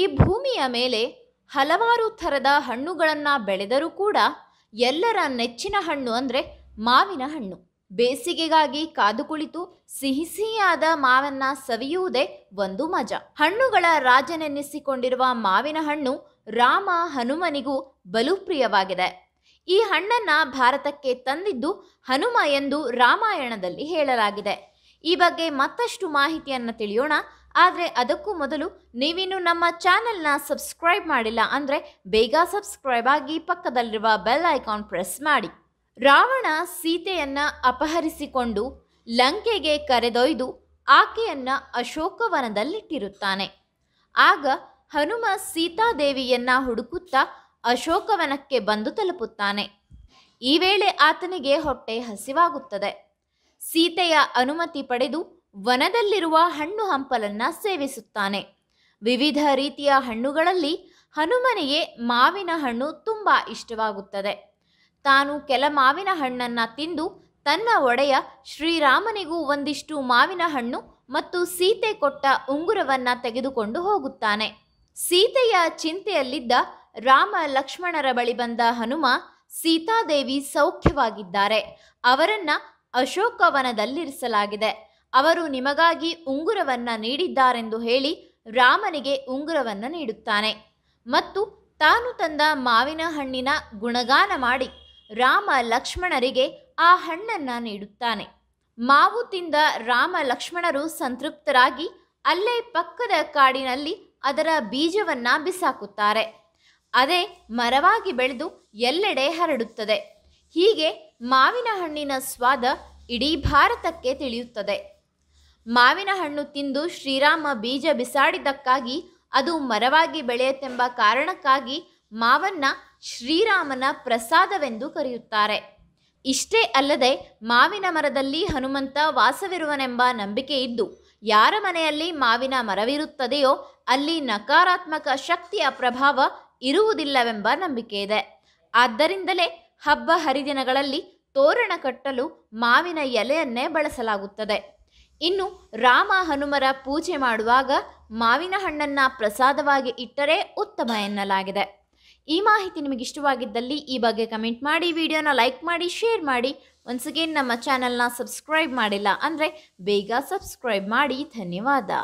ಈ ಭೂಮಿಯ ಮೇಲೆ ಹಲವಾರು ಥರದ ಹಣ್ಣುಗಳನ್ನು ಬೆಳೆದರೂ ಕೂಡ ಎಲ್ಲರ ನೆಚ್ಚಿನ ಹಣ್ಣು ಅಂದರೆ ಮಾವಿನ ಹಣ್ಣು ಬೇಸಿಗೆಗಾಗಿ ಕಾದು ಕುಳಿತು ಸಿಹಿ ಸಿಹಿಯಾದ ಮಾವನ್ನ ಸವಿಯುವುದೇ ಒಂದು ಮಜ ಹಣ್ಣುಗಳ ರಾಜನೆನ್ನಿಸಿಕೊಂಡಿರುವ ಮಾವಿನ ಹಣ್ಣು ರಾಮ ಹನುಮನಿಗೂ ಬಲು ಪ್ರಿಯವಾಗಿದೆ ಈ ಹಣ್ಣನ್ನ ಭಾರತಕ್ಕೆ ತಂದಿದ್ದು ಹನುಮ ಎಂದು ರಾಮಾಯಣದಲ್ಲಿ ಹೇಳಲಾಗಿದೆ ಈ ಬಗ್ಗೆ ಮತ್ತಷ್ಟು ಮಾಹಿತಿಯನ್ನು ತಿಳಿಯೋಣ ಆದರೆ ಅದಕ್ಕೂ ಮೊದಲು ನೀವಿನ್ನು ನಮ್ಮ ಚಾನೆಲ್ನ ಸಬ್ಸ್ಕ್ರೈಬ್ ಮಾಡಿಲ್ಲ ಅಂದರೆ ಬೇಗ ಸಬ್ಸ್ಕ್ರೈಬ್ ಆಗಿ ಪಕ್ಕದಲ್ಲಿರುವ ಬೆಲ್ ಐಕಾನ್ ಪ್ರೆಸ್ ಮಾಡಿ ರಾವಣ ಸೀತೆಯನ್ನು ಅಪಹರಿಸಿಕೊಂಡು ಲಂಕೆಗೆ ಕರೆದೊಯ್ದು ಆಕೆಯನ್ನು ಅಶೋಕವನದಲ್ಲಿಟ್ಟಿರುತ್ತಾನೆ ಆಗ ಹನುಮ ಸೀತಾದೇವಿಯನ್ನ ಹುಡುಕುತ್ತಾ ಅಶೋಕವನಕ್ಕೆ ಬಂದು ತಲುಪುತ್ತಾನೆ ಈ ವೇಳೆ ಆತನಿಗೆ ಹೊಟ್ಟೆ ಹಸಿವಾಗುತ್ತದೆ ಸೀತೆಯ ಅನುಮತಿ ಪಡೆದು ವನದಲ್ಲಿರುವ ಹಣ್ಣು ಹಂಪಲನ್ನ ಸೇವಿಸುತ್ತಾನೆ ವಿವಿಧ ರೀತಿಯ ಹಣ್ಣುಗಳಲ್ಲಿ ಹನುಮನಿಗೆ ಮಾವಿನ ಹಣ್ಣು ತುಂಬ ಇಷ್ಟವಾಗುತ್ತದೆ ತಾನು ಕೆಲ ಮಾವಿನ ಹಣ್ಣನ್ನು ತಿಂದು ತನ್ನ ಒಡೆಯ ಶ್ರೀರಾಮನಿಗೂ ಒಂದಿಷ್ಟು ಮಾವಿನ ಹಣ್ಣು ಮತ್ತು ಸೀತೆ ಕೊಟ್ಟ ಉಂಗುರವನ್ನು ತೆಗೆದುಕೊಂಡು ಹೋಗುತ್ತಾನೆ ಸೀತೆಯ ಚಿಂತೆಯಲ್ಲಿದ್ದ ರಾಮ ಲಕ್ಷ್ಮಣರ ಬಳಿ ಬಂದ ಹನುಮ ಸೀತಾದೇವಿ ಸೌಖ್ಯವಾಗಿದ್ದಾರೆ ಅವರನ್ನು ಅಶೋಕವನದಲ್ಲಿರಿಸಲಾಗಿದೆ ಅವರು ನಿಮಗಾಗಿ ಉಂಗುರವನ್ನು ನೀಡಿದ್ದಾರೆಂದು ಹೇಳಿ ರಾಮನಿಗೆ ಉಂಗುರವನ್ನು ನೀಡುತ್ತಾನೆ ಮತ್ತು ತಾನು ತಂದ ಮಾವಿನ ಹಣ್ಣಿನ ಗುಣಗಾನ ಮಾಡಿ ರಾಮ ಲಕ್ಷ್ಮಣರಿಗೆ ಆ ಹಣ್ಣನ್ನು ನೀಡುತ್ತಾನೆ ಮಾವು ತಿಂದ ರಾಮ ಲಕ್ಷ್ಮಣರು ಸಂತೃಪ್ತರಾಗಿ ಅಲ್ಲೇ ಪಕ್ಕದ ಕಾಡಿನಲ್ಲಿ ಅದರ ಬೀಜವನ್ನು ಬಿಸಾಕುತ್ತಾರೆ ಅದೇ ಮರವಾಗಿ ಬೆಳೆದು ಎಲ್ಲೆಡೆ ಹರಡುತ್ತದೆ ಹೀಗೆ ಮಾವಿನ ಹಣ್ಣಿನ ಸ್ವಾದ ಇಡೀ ಭಾರತಕ್ಕೆ ತಿಳಿಯುತ್ತದೆ ಮಾವಿನ ಹಣ್ಣು ತಿಂದು ಶ್ರೀರಾಮ ಬೀಜ ಬಿಸಾಡಿದ್ದಕ್ಕಾಗಿ ಅದು ಮರವಾಗಿ ಬೆಳೆಯುತ್ತೆಂಬ ಕಾರಣಕ್ಕಾಗಿ ಮಾವನ್ನ ಶ್ರೀರಾಮನ ಪ್ರಸಾದವೆಂದು ಕರೆಯುತ್ತಾರೆ ಇಷ್ಟೇ ಅಲ್ಲದೆ ಮಾವಿನ ಮರದಲ್ಲಿ ಹನುಮಂತ ವಾಸವಿರುವನೆಂಬ ನಂಬಿಕೆ ಇದ್ದು ಯಾರ ಮನೆಯಲ್ಲಿ ಮಾವಿನ ಮರವಿರುತ್ತದೆಯೋ ಅಲ್ಲಿ ನಕಾರಾತ್ಮಕ ಶಕ್ತಿಯ ಪ್ರಭಾವ ಇರುವುದಿಲ್ಲವೆಂಬ ನಂಬಿಕೆ ಇದೆ ಆದ್ದರಿಂದಲೇ ಹಬ್ಬ ಹರಿದಿನಗಳಲ್ಲಿ ತೋರಣ ಕಟ್ಟಲು ಮಾವಿನ ಎಲೆಯನ್ನೇ ಬಳಸಲಾಗುತ್ತದೆ ಇನ್ನು ರಾಮ ಹನುಮರ ಪೂಜೆ ಮಾಡುವಾಗ ಮಾವಿನ ಹಣ್ಣನ್ನು ಪ್ರಸಾದವಾಗಿ ಇಟ್ಟರೆ ಉತ್ತಮ ಎನ್ನಲಾಗಿದೆ ಈ ಮಾಹಿತಿ ನಿಮಗಿಷ್ಟವಾಗಿದ್ದಲ್ಲಿ ಈ ಬಗ್ಗೆ ಕಮೆಂಟ್ ಮಾಡಿ ವಿಡಿಯೋನ ಲೈಕ್ ಮಾಡಿ ಶೇರ್ ಮಾಡಿ ಒನ್ಸ್ ಅಗೇನ್ ನಮ್ಮ ಚಾನಲ್ನ ಸಬ್ಸ್ಕ್ರೈಬ್ ಮಾಡಿಲ್ಲ ಅಂದರೆ ಬೇಗ ಸಬ್ಸ್ಕ್ರೈಬ್ ಮಾಡಿ ಧನ್ಯವಾದ